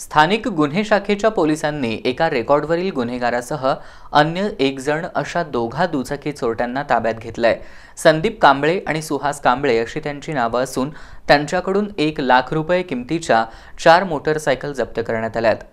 स्थानिक गुन्हे शाखेच्या पोलिसांनी एका रेकॉर्डवरील गुन्हेगारासह अन्य एक जण अशा दोघा दुचाकी चोरट्यांना ताब्यात घेतलंय संदीप कांबळे आणि सुहास कांबळे अशी त्यांची नावं असून त्यांच्याकडून एक लाख रुपये किमतीच्या चार मोटरसायकल जप्त करण्यात आल्यात